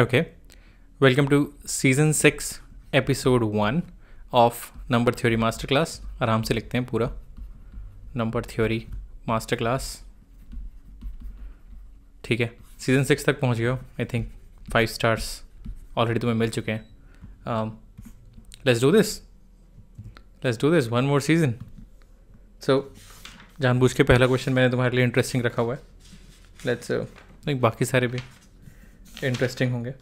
Okay welcome to season six episode one of number theory master class आराम से लिखते हैं पूरा नंबर थ्योरी मास्टर क्लास ठीक है सीज़न सिक्स तक पहुंच गए हो I think five stars already तुम्हें मिल चुके हैं let's do this let's do this one more season so जानबूझ के पहला क्वेश्चन मैंने तुम्हारे लिए इंटरेस्टिंग रखा हुआ है लेट्स uh, नहीं बाकी सारे भी इंटरेस्टिंग होंगे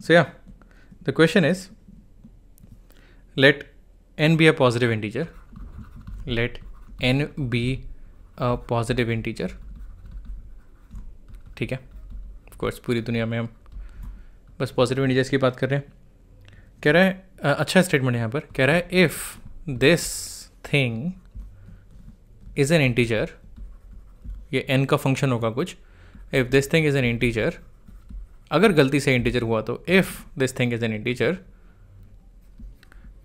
सो या the question is let n be a positive integer let n be a positive integer ठीक है कोर्स पूरी दुनिया में हम बस पॉजिटिव इंटीजर्स की बात कर रहे हैं कह रहा है अच्छा स्टेटमेंट है यहाँ पर कह रहा है if this thing is an integer ये एन का फंक्शन होगा कुछ if this thing is an integer अगर गलती से इंटीजर हुआ तो if this thing is an integer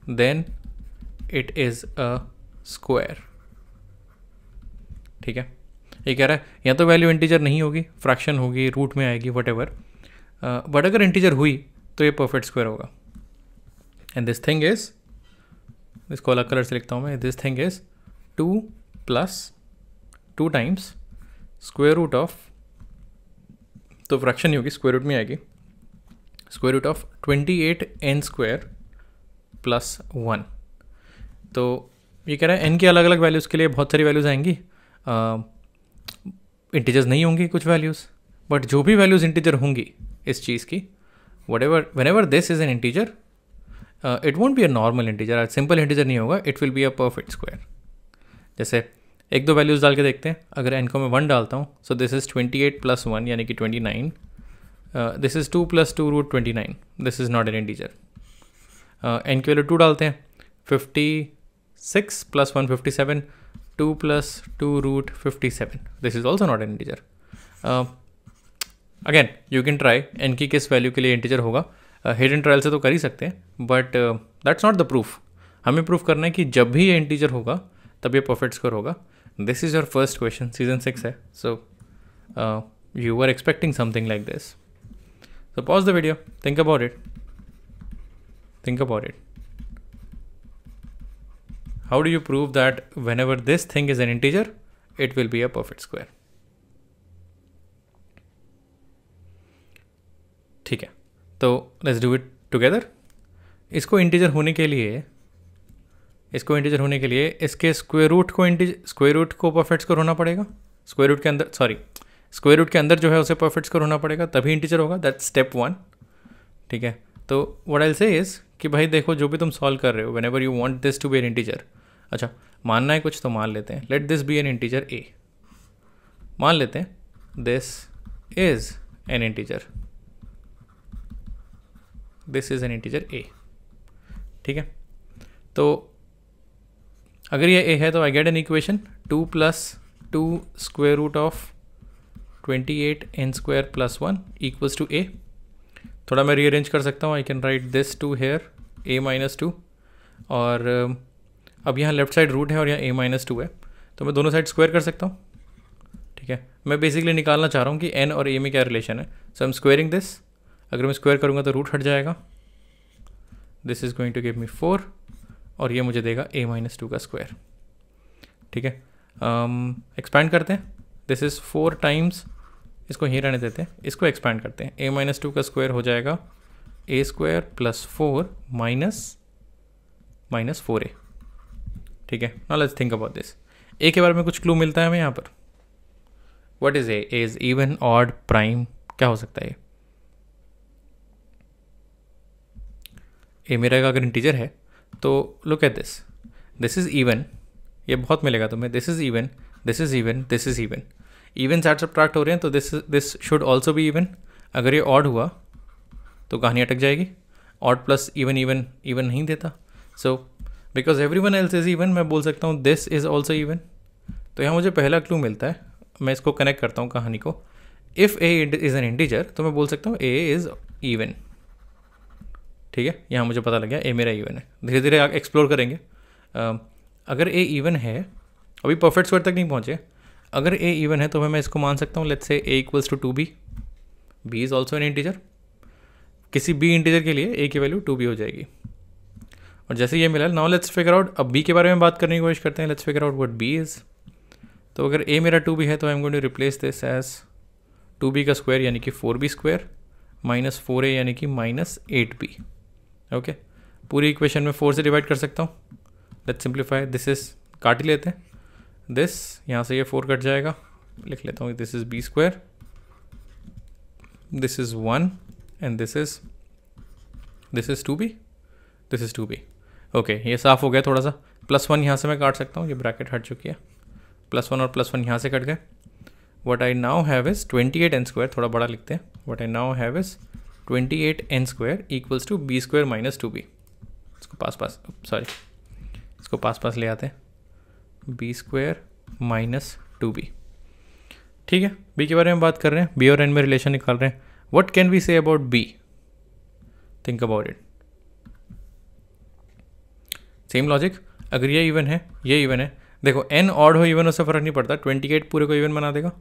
then it is a square ठीक है ये कह रहा है या तो वैल्यू इंटीजर नहीं होगी फ्रैक्शन होगी रूट में आएगी वट एवर बट अगर इंटीजर हुई तो ये परफेक्ट स्क्वायर होगा एंड दिस थिंग इज इसको अलग कलर से लिखता हूँ मैं this thing is two plus two times square root of तो फ्रैक्शन ही होगी स्क्वायर रूट में आएगी square root of twenty eight n square plus one तो ये कह रहा है एन के अलग अलग वैल्यूज़ के लिए बहुत सारी वैल्यूज़ आएंगी इंटीजर्स नहीं होंगी कुछ वैल्यूज़ बट जो भी वैल्यूज़ इंटीजर होंगी इस चीज़ की whatever whenever this is an integer it won't be a normal integer simple integer नहीं होगा it will be a perfect square जैसे एक दो वैल्यूज़ डाल के देखते हैं अगर एन को मैं वन डालता हूँ so this is twenty eight plus one यानी कि twenty nine this is two plus two root twenty nine this is not an integer n की वैल्यू टू डालते हैं fifty six plus one fifty seven two plus two root fifty seven this is also not an integer again you can try n की किस value के लिए integer होगा hide and trial से तो कर ही सकते हैं but that's not the proof हमें प्रूफ करना है कि जब भी ये इंटीजर होगा तब ये परफेक्ट स्कोर होगा this is your first question season six है so you are expecting something like this so pause the video think about it think about it how do you prove that whenever this thing is an integer it will be a perfect square ठीक है तो let's do it together इसको integer होने के लिए इसको integer होने के लिए इसके स्क्वेयर रूट को इंटीज स्क्वेयर रूट को परफेक्ट स्कोर होना पड़ेगा स्क्वेयर रूट के अंदर सॉरी स्क्वेयर रूट के अंदर जो है उसे परफेक्ट स्कोर होना पड़ेगा तभी इंटीजर होगा दैट स्टेप वन ठीक है तो वट आई से इज़ कि भाई देखो जो भी तुम सॉल्व कर रहे हो whenever you want this to be an integer अच्छा मानना है कुछ तो मान लेते हैं let this be an integer a मान लेते हैं this is an integer this is an integer a ठीक है तो अगर ये ए है तो I get an equation two plus two square root of twenty eight n square plus one equals two a थोड़ा मैं रीअरेंज कर सकता हूँ I can write this two here a minus two और um, अब यहाँ लेफ्ट साइड रूट है और यहाँ ए माइनस टू है तो मैं दोनों साइड स्क्वायर कर सकता हूँ ठीक है मैं बेसिकली निकालना चाह रहा हूँ कि एन और ए में क्या रिलेशन है so I am squaring this अगर मैं स्क्वायर करूँगा तो रूट हट जाएगा this is going to give me four और ये मुझे देगा ए माइनस टू का स्क्वायर ठीक है एक्सपैंड um, करते हैं दिस इज़ फोर टाइम्स इसको ही रहने देते हैं इसको एक्सपैंड करते हैं ए माइनस टू का स्क्वायर हो जाएगा a square plus four minus minus four a ठीक है ना let's think about this a के बारे में कुछ क्लू मिलता है हमें यहाँ पर what is a is even odd prime क्या हो सकता है ए मेरा अगर इंटीजर है तो look at this this is even ये बहुत मिलेगा तुम्हें this is even this is even this is even even set subtract हो रहे हैं तो दिस दिस शुड ऑल्सो भी इवन अगर ये ऑड हुआ तो कहानी अटक जाएगी odd plus even even even नहीं देता so because everyone else is even मैं बोल सकता हूँ दिस इज़ ऑल्सो इवन तो यहाँ मुझे पहला क्लू मिलता है मैं इसको कनेक्ट करता हूँ कहानी को if a is an integer तो मैं बोल सकता हूँ ए इज़ इवन ठीक है यहाँ मुझे पता लग गया ए मेरा इवन है धीरे धीरे आप एक्सप्लोर करेंगे अगर ए इवन है अभी परफेक्ट स्क्वायर तक नहीं पहुँचे अगर ए इवन है तो मैं इसको मान सकता हूँ let's say a equals to two b B is also an integer किसी बी इंटीजर के लिए ए की वैल्यू टू बी हो जाएगी और जैसे ये मिला नाउ लेट्स फिगर आउट अब बी के बारे में बात करने की कोशिश करते हैं let's figure out what b is तो अगर ए मेरा टू बी है तो I am going to replace this as two b का स्क्वायर यानी कि four b square minus four a यानी कि minus eight b okay okay. पूरी इक्वेशन में फोर से डिवाइड कर सकता हूँ लेट सिंप्लीफाई दिस इज काट ही लेते हैं दिस यहाँ से ये फोर कट जाएगा लिख लेता हूँ this is b square this is one and this is this is two b this is two b okay ये साफ हो गया थोड़ा सा प्लस वन यहाँ से मैं काट सकता हूँ ये ब्रैकेट हट चुकी है प्लस वन और प्लस वन यहाँ से कट गए what I now have is twenty eight n square थोड़ा बड़ा लिखते हैं what I now have is twenty eight n square equals to b square minus two b इसको पास पास सॉरी इसको पास पास ले आते हैं b square minus two b ठीक है बी के बारे में बात कर रहे हैं बी और एन में रिलेशन निकाल रहे हैं what can we say about b think about it same logic अगर ये इवन है ये इवन है देखो एन ऑड हो इवन उससे फर्क नहीं पड़ता ट्वेंटी एट पूरे को इवन बना देगा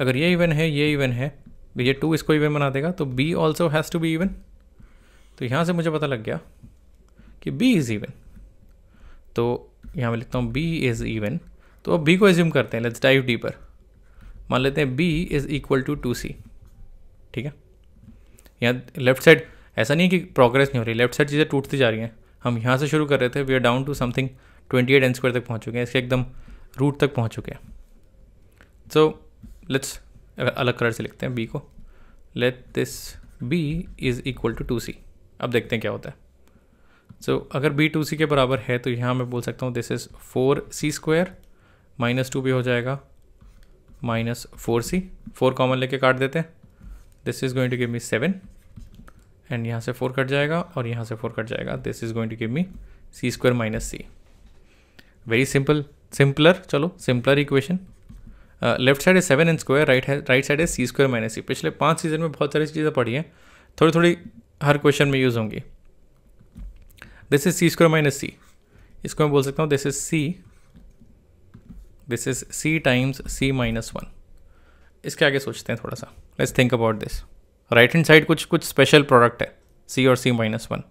अगर ये इवन है ये इवन है ये टू इसको इवन बना देगा तो b also has to be even तो यहाँ से मुझे पता लग गया कि बी इज़ इवन तो यहाँ मैं लिखता हूँ बी इज़ इवन तो अब बी को एज्यूम करते हैं लेट्स डाइव पर मान लेते हैं b is equal to two c ठीक है यहाँ लेफ्ट साइड ऐसा नहीं है कि प्रोग्रेस नहीं हो रही लेफ्ट साइड चीज़ें टूटती जा रही हैं हम यहाँ से शुरू कर रहे थे we are down to something twenty eight n square तक पहुँच चुके हैं इसके एकदम रूट तक पहुँच चुके हैं सो लेट्स अलग कलर से लिखते हैं बी को let this b is equal to two c अब देखते हैं क्या होता है सो so, अगर बी टू सी के बराबर है तो यहाँ मैं बोल सकता हूँ this is four c square minus two भी हो जाएगा minus four c four common लेके काट देते हैं this is going to give me seven and यहाँ से फोर कट जाएगा और यहाँ से फोर कट जाएगा this is going to give me c square minus c very simple simpler चलो सिंपलर इक्वेशन लेफ्ट साइड है सेवन एन स्क्वायर राइट है राइट साइड है सी स्क्वायर माइनस सी पिछले पाँच सीजन में बहुत सारी चीज़ें पढ़ी हैं थोड़ी थोड़ी हर क्वेश्चन में यूज़ होंगी this is c square minus c इसको मैं बोल सकता हूँ this is c this is c times c minus one इसके आगे सोचते हैं थोड़ा सा let's think about this right hand side कुछ कुछ स्पेशल प्रोडक्ट है सी और सी माइनस वन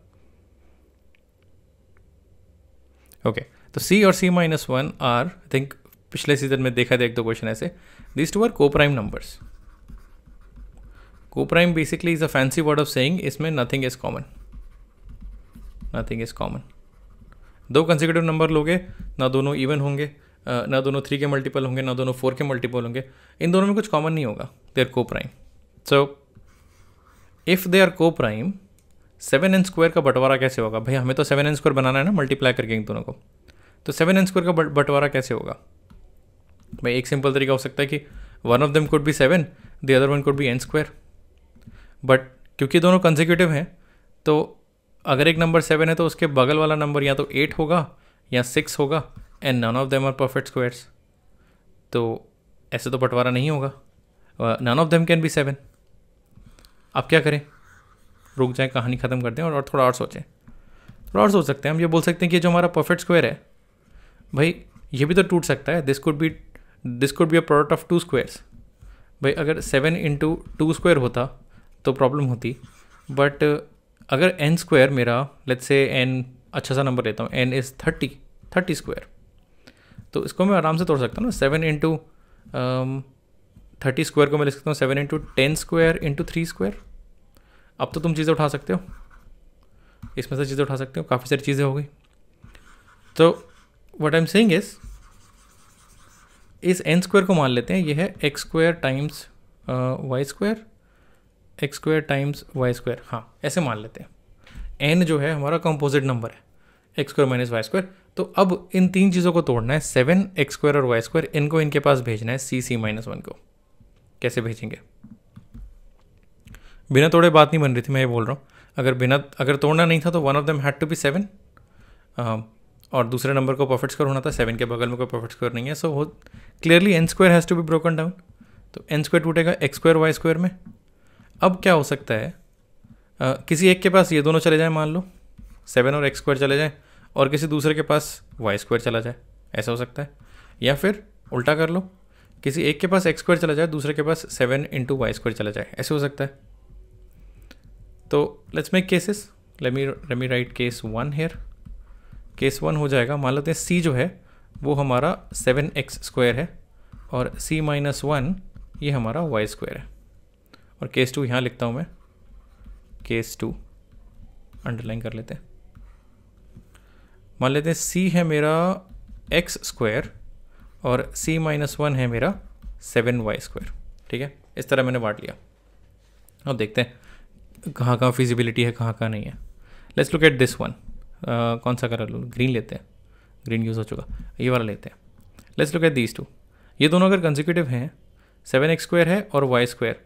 ओके तो सी और C minus one are I think पिछले सीजन में देखा था एक दो क्वेश्चन ऐसे this two are coprime numbers coprime basically is a fancy word of saying इसमें nothing is common nothing is common दो कंसिक्यूटिव नंबर लोगे ना दोनों इवन होंगे ना दोनों थ्री के मल्टीपल होंगे ना दोनों फोर के मल्टीपल होंगे इन दोनों में कुछ कॉमन नहीं होगा they are coprime so if they are coprime seven N square का बंटवारा कैसे होगा भाई हमें तो सेवन एन स्क्वायर बनाना है ना मल्टीप्लाई करके इन दोनों को तो सेवन एन स्क्वायर का बंटवारा कैसे होगा भाई एक सिंपल तरीका हो सकता है कि one of them could be seven the other one could be N square but क्योंकि दोनों कंजिक्यूटिव हैं तो अगर एक नंबर सेवन है तो उसके बगल वाला नंबर या तो एट होगा या सिक्स होगा and none of them are perfect squares तो ऐसे तो बंटवारा नहीं होगा none of them can be seven आप क्या करें रुक जाएं कहानी ख़त्म कर दें और, और थोड़ा और सोचें थोड़ा और सोच सकते हैं हम ये बोल सकते हैं कि जो हमारा परफेक्ट स्क्वायर है भाई ये भी तो टूट सकता है this could be this could be a product of two squares भाई अगर सेवन इंटू टू स्क्वेयर होता तो प्रॉब्लम होती बट अगर एन स्क्वायर मेरा लेट से एन अच्छा सा नंबर लेता हूँ N is thirty thirty square तो इसको मैं आराम से तोड़ सकता हूँ ना सेवन इंटू थर्टी स्क्वायर को मैं लिख सकता हूँ seven into ten square into three square अब तो तुम चीज़ें उठा सकते हो इसमें से चीज़ें उठा सकते हो काफ़ी सारी चीज़ें हो गई तो what I am saying is इस एन स्क्वायर को मान लेते हैं ये है X square times Y square X square times Y square हाँ ऐसे मान लेते हैं एन जो है हमारा कंपोजिट नंबर है X square minus Y square तो अब इन तीन चीज़ों को तोड़ना है सेवन एक्स स्क्वायर और वाई स्क्वायर इनको इनके पास भेजना है सी सी माइनस वन को कैसे भेजेंगे बिना तोड़े बात नहीं बन रही थी मैं ये बोल रहा हूँ अगर बिना अगर तोड़ना नहीं था तो one of them had to be seven और दूसरे नंबर को परफेक्ट स्क्वायर होना था सेवन के बगल में कोई परफेक्ट स्क्वायर नहीं है सो वो clearly N square has to be broken down तो एन स्क्वायर टूटेगा एक्स स्क्वायर वाई स्क्वायर में अब क्या हो सकता है आ, किसी एक के पास ये दोनों चले जाए मान लो सेवन और एक्स स्क्वायर चले जाए और किसी दूसरे के पास वाई स्क्वायर चला जाए ऐसा हो सकता है या फिर उल्टा कर लो किसी एक के पास एक्स स्क्वायर चला जाए दूसरे के पास सेवन इंटू वाई स्क्वायर चला जाए ऐसे हो सकता है तो let's make cases let me let me write case one here case one हो जाएगा मान लेते हैं सी जो है वो हमारा सेवन एक्स स्क्वायर है और सी माइनस वन ये हमारा वाई स्क्वायर है और केस टू यहाँ लिखता हूँ मैं केस टू अंडरलाइन कर लेते हैं मान लेते हैं सी है मेरा एक्स स्क्वायर और सी माइनस वन है मेरा सेवन वाई स्क्वायर ठीक है इस तरह मैंने बांट लिया अब देखते हैं कहाँ कहाँ फिजिबिलिटी है कहाँ कहाँ नहीं है let's look at this one कौन सा कलर ग्रीन लेते हैं ग्रीन यूज़ हो चुका ये वाला लेते हैं let's look at these two ये दोनों अगर कंजिक्यूटिव हैं सेवन एक्स स्क्वायर है और Y square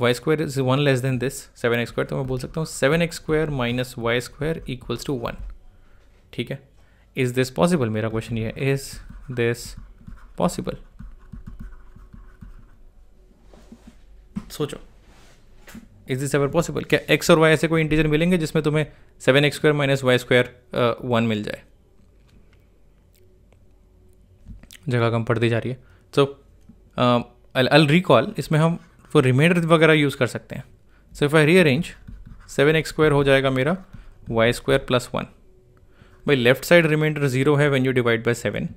Y square is one less than this seven X square तो मैं बोल सकता हूँ seven X square minus Y square equals to one ठीक है इज़ दिस पॉसिबल मेरा क्वेश्चन ये है इज़ दिस पॉसिबल सोचो इज दिस एवर पॉसिबल क्या एक्स और वाई ऐसे कोई इंटीजर मिलेंगे जिसमें तुम्हें seven X square minus Y square one मिल जाए जगह कम पड़ती जा रही है सो अल रिकॉल इसमें हम वो रिमाइंडर वगैरह यूज़ कर सकते हैं so if I rearrange seven X square हो जाएगा मेरा वाई स्क्वायर प्लस वन भाई लेफ्ट साइड रिमाइंडर जीरो है when you divide by seven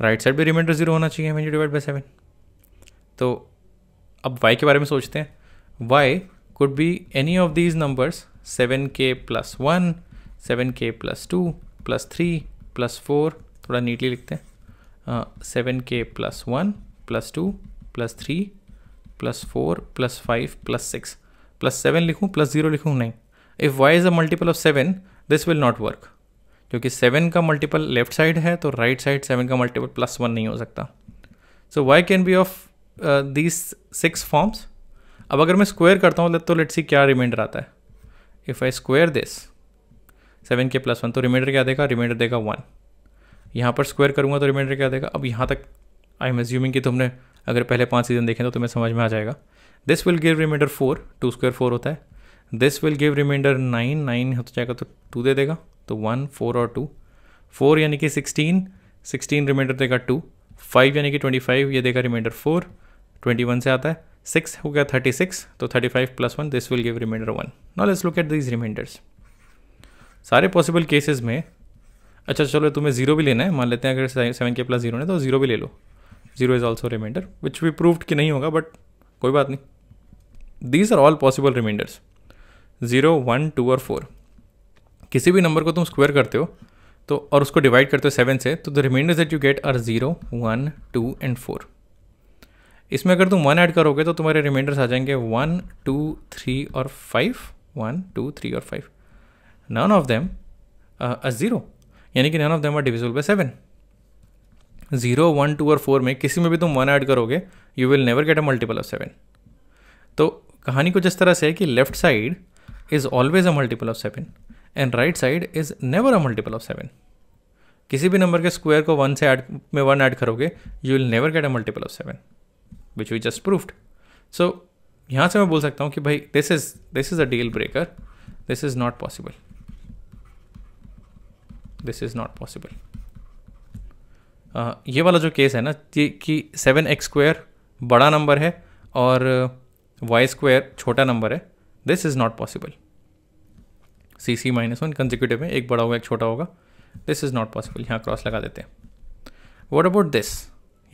right side भी रिमाइंडर जीरो होना चाहिए when you divide by seven तो अब वाई के बारे में सोचते हैं Y could be any of these numbers 7k plus 1 7k plus 2 plus 3 plus 4 थोड़ा नीटली लिखते हैं seven K plus one plus two plus three plus four plus five plus six plus seven लिखूँ plus zero लिखूँ नहीं if Y is a multiple of seven this will not work क्योंकि seven का multiple left side है तो right side seven का multiple plus one नहीं हो सकता so Y can be of these six forms अब अगर मैं स्क्वायर करता हूँ तो लेट्स सी क्या रिमाइंडर आता है if I square this seven K plus one तो रिमाइंडर क्या देगा रिमाइंडर देगा वन यहाँ पर स्क्वायर करूँगा तो रिमाइंडर क्या देगा अब यहाँ तक आई एम एज्यूमिंग कि तुमने अगर पहले पाँच सीजन देखें तो तुम्हें समझ में आ जाएगा this will give remainder four two square four होता है this will give remainder nine nine हो तो जाएगा तो टू दे देगा तो वन फोर और टू फोर यानी कि सिक्सटीन सिक्सटीन रिमाइंडर देगा टू फाइव यानी कि ट्वेंटी फाइव ये देगा रिमाइंडर फोर ट्वेंटी वन से आता है सिक्स हो गया थर्टी सिक्स तो thirty five plus one this will give remainder one now let's look at these remainders सारे पॉसिबल केसेस में अच्छा चलो तुम्हें जीरो भी लेना है मान लेते हैं अगर सेवन के प्लस जीरो ने तो जीरो भी ले लो zero is also remainder which we proved कि नहीं होगा बट कोई बात नहीं these are all possible remainders zero one two और फोर किसी भी नंबर को तुम स्क्वेयर करते हो तो और उसको डिवाइड करते हो सेवन से तो the remainders that you get are zero one two and four इसमें अगर तुम वन ऐड करोगे तो तुम्हारे रिमाइंडर्स आ जाएंगे वन टू थ्री और फाइव वन टू थ्री और five none of them a zero यानी कि none of them are divisible by seven zero one two और फोर में किसी में भी तुम वन ऐड करोगे you will never get a multiple of seven तो कहानी कुछ इस तरह से है कि left side is always a multiple of seven and right side is never a multiple of seven किसी भी नंबर के स्क्वायर को वन से ऐड में वन ऐड करोगे you will never get a multiple of seven which we just proved so यहाँ से मैं बोल सकता हूँ कि भाई this is this is a deal breaker this is not possible this is not possible ये वाला जो केस है ना कि सेवन एक्स स्क्वायर बड़ा नंबर है और वाई uh, स्क्वायर छोटा नंबर है this is not possible C C minus one consecutive में एक बड़ा होगा एक छोटा होगा दिस इज़ नॉट पॉसिबल यहाँ क्रॉस लगा देते हैं वॉट अबाउट दिस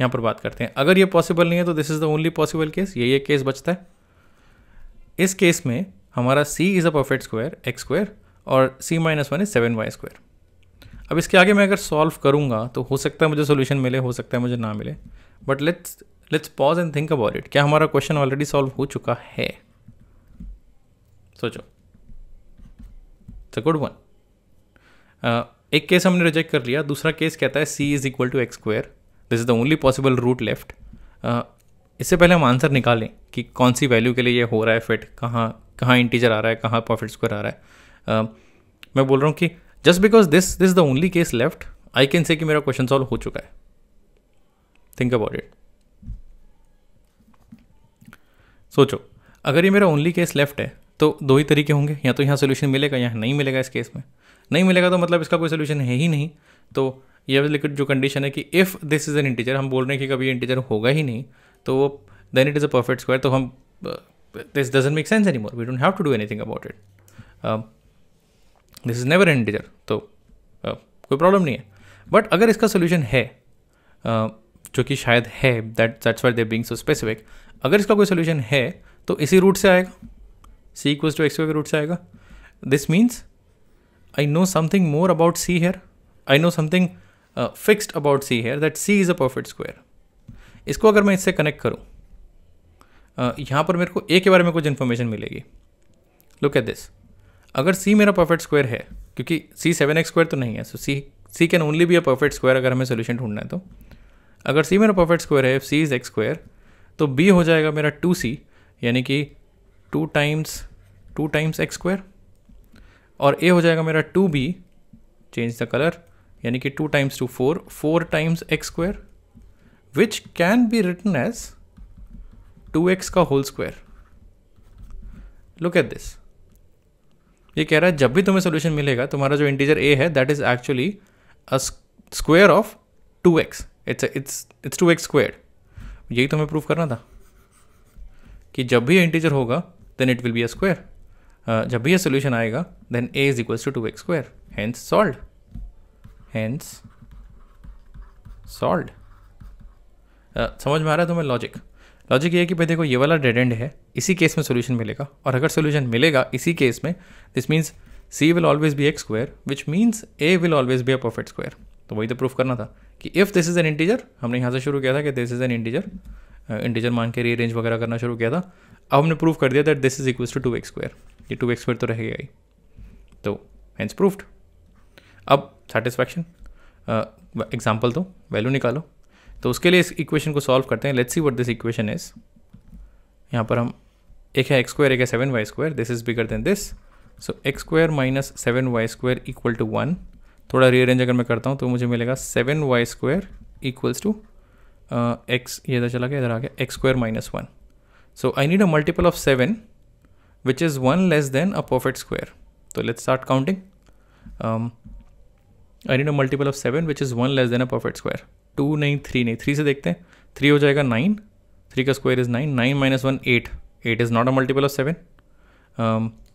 यहाँ पर बात करते हैं अगर ये पॉसिबल नहीं है तो this is the only possible case ये ये केस बचता है इस केस में हमारा C is a perfect square X square और C minus one is seven Y square अब इसके आगे मैं अगर सॉल्व करूंगा तो हो सकता है मुझे सोल्यूशन मिले हो सकता है मुझे ना मिले but let's let's pause and think about it क्या हमारा क्वेश्चन ऑलरेडी सॉल्व हो चुका है सोचो इट्स अ गुड वन एक केस हमने रिजेक्ट कर लिया दूसरा केस कहता है C is equal to X square this is the only possible route left इससे पहले हम आंसर निकालें कि कौन सी वैल्यू के लिए ये हो रहा है फिट कहाँ कहाँ इंटीजर आ रहा है कहाँ प्रॉफिट स्क्वायर आ रहा है uh, मैं बोल रहा हूँ कि just because this this is the only case left I can say कि मेरा क्वेश्चन सॉल्व हो चुका है थिंक अबाउट इट सोचो अगर ये मेरा ओनली केस लेफ्ट है तो दो ही तरीके होंगे या तो यहाँ सोल्यूशन मिलेगा या नहीं मिलेगा इस केस में नहीं मिलेगा तो मतलब इसका कोई सोल्यूशन है ही नहीं तो ये लेकिन जो कंडीशन है कि if this is an integer हम बोल रहे हैं कि कभी इंटीजर होगा ही नहीं तो वो then it is a perfect square तो हम this doesn't make sense any more we don't have to do anything about it this is never an integer तो uh, कोई प्रॉब्लम नहीं है बट अगर इसका सोल्यूशन है uh, जो कि शायद है that that's why they being so specific अगर इसका कोई सोल्यूशन है तो इसी रूट से आएगा सी इक्व टू एक्स के रूट से आएगा this means I know something more about C here I know something fixed about C here that C is a perfect square इसको अगर मैं इससे कनेक्ट करूँ uh, यहाँ पर मेरे को ए के बारे में कुछ इन्फॉर्मेशन मिलेगी लुक एट दिस अगर सी मेरा परफेक्ट स्क्वायर है क्योंकि सी सेवन एक्स स्क्वायर तो नहीं है so C C can only be a perfect square अगर हमें सोल्यूशन ढूंढना है तो अगर सी मेरा परफेक्ट स्क्वायर है सी इज़ एक्स स्क्वायर तो बी हो जाएगा मेरा टू सी यानी कि two times two times X square और ए हो जाएगा मेरा two B change the colour यानी कि two times two four four times X square which can be written as two X का whole square look at this ये कह रहा है जब भी तुम्हें सोल्यूशन मिलेगा तुम्हारा जो इंटीजर ए है that is actually a square of two X it's it's it's two X square यही तुम्हें प्रूव करना था कि जब भी इंटीजर होगा then it will be a square जब भी ये सोल्यूशन आएगा then A is equals to two X square hence solve hence solved uh, समझ में आ रहा है तुम्हें लॉजिक लॉजिक ये है कि भाई देखो ये वाला डेड एंड है इसी केस में सोल्यूशन मिलेगा और अगर सोल्यूशन मिलेगा इसी केस में this means C will always be X square which means A will always be a perfect square तो वही तो प्रूफ करना था कि if this is an integer हमने यहाँ से शुरू किया था कि this is an integer integer मान के रीअरेंज वगैरह करना शुरू किया था अब हमने प्रूफ कर दिया that this is equal to two X square ये टू एक्स स्क्वायर तो रहेगा ही तो हैंस प्रूफ्ड अब सेटिस्फैक्शन एग्जाम्पल uh, दो वैल्यू निकालो तो उसके लिए इस इक्वेशन को सॉल्व करते हैं let's see what this equation is यहाँ पर हम एक है एक्स स्क्वायर एक है seven Y square this is bigger than this so X square minus seven Y square equal to one थोड़ा रीअरेंज अगर मैं करता हूँ तो मुझे मिलेगा seven Y square equals to X ये इधर चला गया इधर आ गया X square minus one so I need a multiple of seven which is one less than a perfect square तो let's start counting I need a multiple of seven which is one less than a perfect square two नहीं three नहीं three से देखते हैं three हो जाएगा nine three का square is nine nine minus one eight eight is not a multiple of seven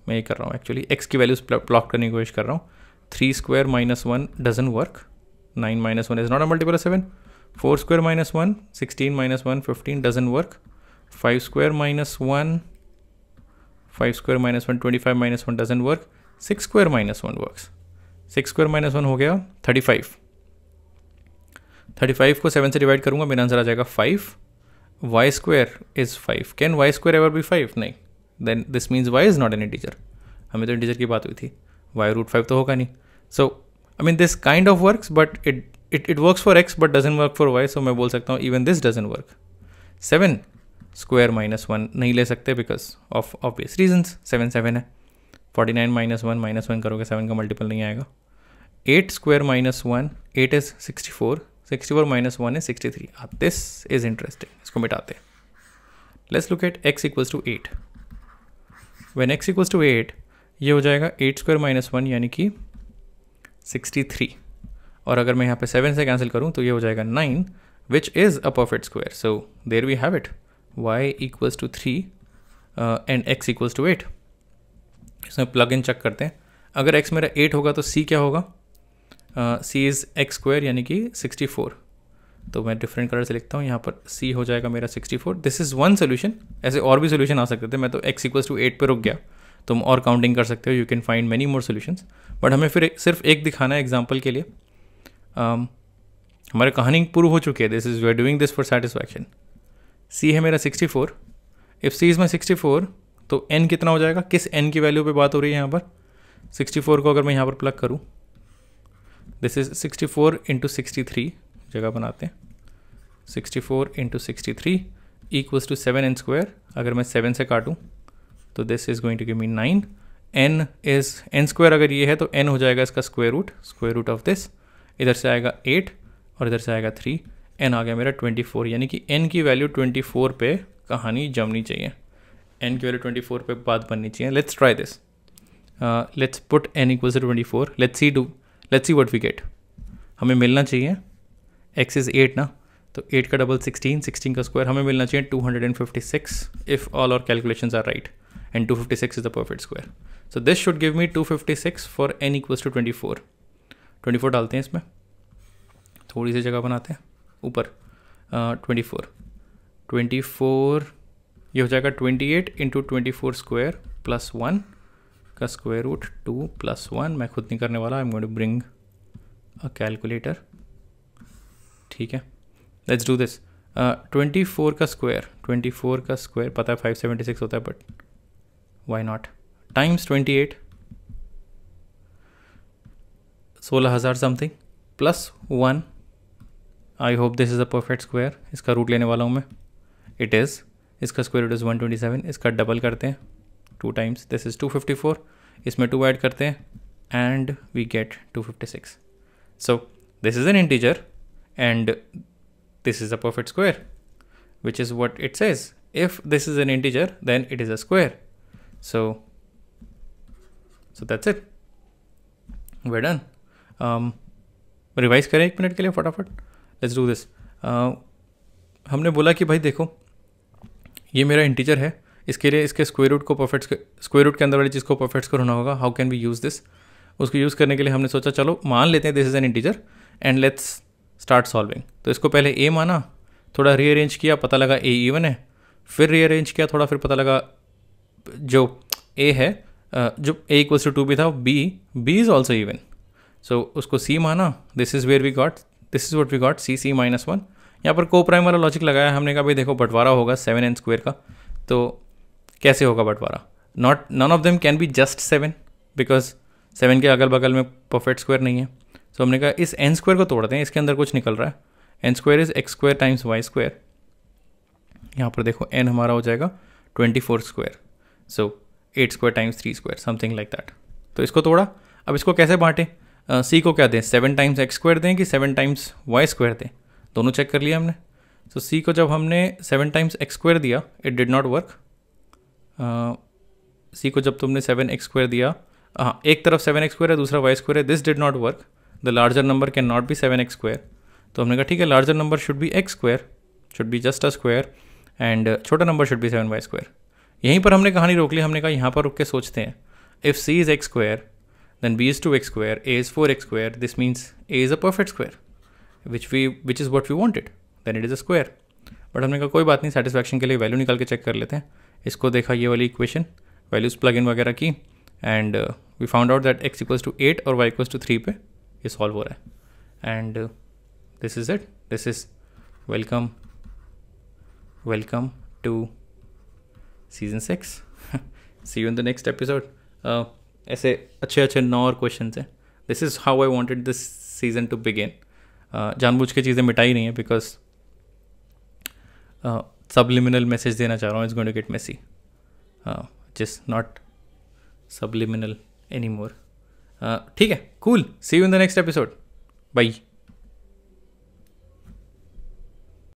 मैं ये कर रहा हूँ एक्चुअली एक्स की वैल्यूज प्लॉक करने की कोशिश कर रहा हूँ three square minus one doesn't work nine minus one is not a multiple of seven four square minus one sixteen minus one fifteen doesn't work five square minus one five square minus one twenty five minus one doesn't work six square minus one works six square minus one हो गया thirty five thirty five को seven से divide करूँगा मेरा answer आ जाएगा five Y square is five can Y square ever be five नहीं then this means Y is not an integer हमें तो इंटीजर की बात हुई थी वाई रूट फाइव तो होगा नहीं so I mean this kind of work but it it it works for X but doesn't work for Y so मैं बोल सकता हूँ even this doesn't work seven square minus one नहीं ले सकते because of obvious reasons seven seven है forty nine minus one minus one करोगे seven का मल्टीपल नहीं आएगा eight square minus one eight is sixty four sixty four minus one is sixty three this is interesting इसको मिटाते हैं let's look at X equals to eight when X equals to eight ये हो जाएगा eight square minus one यानी कि sixty three और अगर मैं यहाँ पे सेवन से कैंसिल करूँ तो ये हो जाएगा nine which is a perfect square so there we have it Y equals to three and X equals to eight इसमें प्लग इन चेक करते हैं अगर एक्स मेरा एट होगा तो सी क्या होगा सी इज़ एक्स स्क्वायर यानी कि सिक्सटी फोर तो मैं डिफरेंट कलर से लिखता हूँ यहाँ पर सी हो जाएगा मेरा sixty four this is one solution ऐसे और भी सोल्यूशन आ सकते थे मैं तो एक्स इक्वल्स टू एट पर रुक गया तुम तो और काउंटिंग कर सकते हो you can find many more solutions but हमें फिर सिर्फ एक दिखाना है एग्जाम्पल के लिए um, हमारी कहानी प्रूव हो चुकी है this is we are doing this for satisfaction C है मेरा sixty four if C is my sixty four तो एन कितना हो जाएगा किस एन की वैल्यू पे बात हो रही है यहाँ पर 64 को अगर मैं यहाँ पर प्लग करूँ दिस इज 64 फोर इंटू जगह बनाते हैं 64 four into sixty three equals to seven N square अगर मैं सेवन से काटूँ तो this is going to give me nine N is N square अगर ये है तो एन हो जाएगा इसका square root square root of this इधर से आएगा एट और इधर से आएगा थ्री एन आ गया मेरा ट्वेंटी फोर यानी कि एन की वैल्यू ट्वेंटी फोर पे कहानी जमनी चाहिए एन की वैल्यू ट्वेंटी फोर पर बात बननी चाहिए let's try this let's put N equal to twenty four let's see do let's see what we get हमें मिलना चाहिए एक्स इज़ एट ना तो एट का डबल सिक्सटीन सिक्सटीन का स्क्वायर हमें मिलना चाहिए two hundred and fifty six if all और calculation are right and two fifty six is the perfect square so this should give me two fifty six for N equal to twenty four twenty four डालते हैं इसमें थोड़ी सी जगह बनाते हैं ऊपर twenty four twenty four ये हो जाएगा twenty eight into twenty four square plus one का square root two plus one मैं खुद नहीं करने वाला I am going to bring a calculator ठीक है let's do this twenty four का स्क्वायर ट्वेंटी फोर का स्क्वायर पता है फाइव सेवेंटी सिक्स होता है but why not times twenty eight सोलह हज़ार something plus one I hope this is a perfect square इसका रूट लेने वाला हूँ मैं इट इज़ इसका square root is one twenty seven इसका डबल करते हैं two times this is two fifty four इसमें टू ऐड करते हैं and we get two fifty six so this is an integer and this is a perfect square which is what it says if this is an integer then it is a square so so that's it we done revise करें एक minute के लिए फटाफट let's do this हमने बोला कि भाई देखो ये मेरा इंटीजर है इसके लिए इसके स्क्वेयर रूट को परफेक्ट स्क्वेयर रूट के अंदर वाली चीज़ को परफेक्ट स्क्वायर होना होगा how can we use this उसको यूज़ करने के लिए हमने सोचा चलो मान लेते हैं this is an integer and let's start solving तो इसको पहले ए माना थोड़ा रीअरेंज किया पता लगा ए इवन है फिर रीअरेंज किया थोड़ा फिर पता लगा जो ए है जो ए इक्वल्स टू टू भी था B B is also even so उसको सी माना this is where we got this is what we got C C minus one यहाँ पर को प्राइम वाला लॉजिक लगाया हमने कहा भाई देखो बंटवारा होगा सेवन एन स्क्वेयर का तो कैसे होगा बंटवारा not none of them can be just seven because seven के अगल बगल में परफेक्ट स्क्वायर नहीं है सो so, हमने कहा इस एन स्क्वायर को तोड़ते हैं इसके अंदर कुछ निकल रहा है N square is X square times Y square यहाँ पर देखो एन हमारा हो जाएगा twenty four square so eight square times three square something like that तो इसको तोड़ा अब इसको कैसे बांटें सी uh, को क्या दें सेवन टाइम्स एक्स स्क्वायर दें कि सेवन टाइम्स वाई स्क्वायर दें दोनों चेक कर लिया हमने तो so, सी को जब हमने सेवन टाइम्स एक्स स्क्वायर दिया it did not work C को जब तुमने सेवन एक्स स्क्वायर दिया हाँ एक तरफ सेवन एक्स स्क्वायर है दूसरा वाई स्क्वायर है this did not work the larger number can not be seven X square तो हमने कहा ठीक है larger number should be X square should be just a square and छोटा number should be seven Y square यहीं पर हमने कहानी रोक ली हमने कहा यहाँ पर रुक के सोचते हैं if C is X square then B is two X square A is four X square this means A is a perfect square which we which is what we wanted then it is a square but हमने कहा कोई बात नहीं satisfaction के लिए value निकाल के check कर लेते हैं इसको देखा ये वाली इक्वेशन वैल्यूज़ प्लग इन वगैरह की and we found out that X equals to eight और वाई इक्वल्स टू थ्री पे ये सॉल्व हो रहा है and this is it this is welcome welcome to season six see you in the next episode ऐसे अच्छे अच्छे नौ और क्वेश्चन हैं this is how I wanted this season to begin जानबूझ के चीज़ें मिटाई नहीं है बिकॉज सबलिमिनल मैसेज देना चाह रहा हूँ is going to get messy जिस नॉट सबलिमिनल एनी मोर ठीक है cool see you in the next episode by